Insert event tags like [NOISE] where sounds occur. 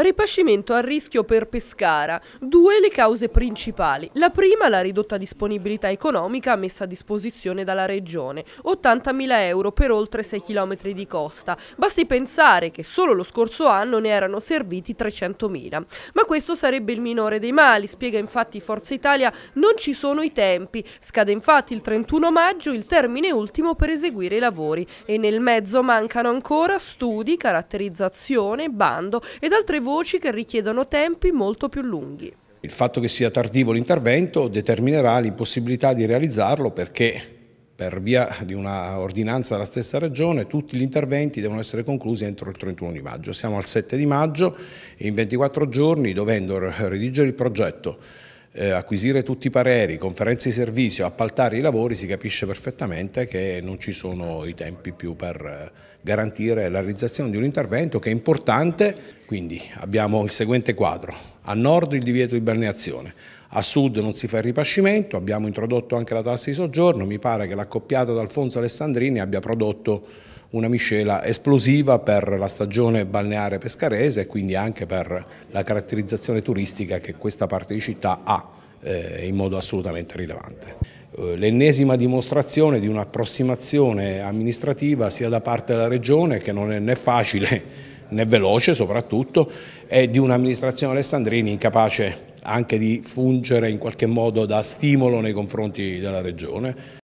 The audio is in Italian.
Ripascimento a rischio per Pescara. Due le cause principali. La prima la ridotta disponibilità economica messa a disposizione dalla Regione, 80.000 euro per oltre 6 km di costa. Basti pensare che solo lo scorso anno ne erano serviti 300.000. Ma questo sarebbe il minore dei mali, spiega infatti Forza Italia non ci sono i tempi. Scade infatti il 31 maggio il termine ultimo per eseguire i lavori e nel mezzo mancano ancora studi, caratterizzazione, bando ed altre voci voci che richiedono tempi molto più lunghi. Il fatto che sia tardivo l'intervento determinerà l'impossibilità di realizzarlo perché per via di una ordinanza della stessa Regione, tutti gli interventi devono essere conclusi entro il 31 di maggio. Siamo al 7 di maggio e in 24 giorni, dovendo redigere il progetto, eh, acquisire tutti i pareri, conferenze di servizio, appaltare i lavori, si capisce perfettamente che non ci sono i tempi più per eh, garantire la realizzazione di un intervento che è importante, quindi abbiamo il seguente quadro, a nord il divieto di balneazione, a sud non si fa il ripascimento, abbiamo introdotto anche la tassa di soggiorno, mi pare che l'accoppiata ad Alfonso Alessandrini abbia prodotto una miscela esplosiva per la stagione balneare pescarese e quindi anche per la caratterizzazione turistica che questa parte di città ha eh, in modo assolutamente rilevante. Eh, l'ennesima dimostrazione di un'approssimazione amministrativa sia da parte della Regione che non è né facile [LAUGHS] né veloce soprattutto e di un'amministrazione Alessandrini incapace anche di fungere in qualche modo da stimolo nei confronti della Regione.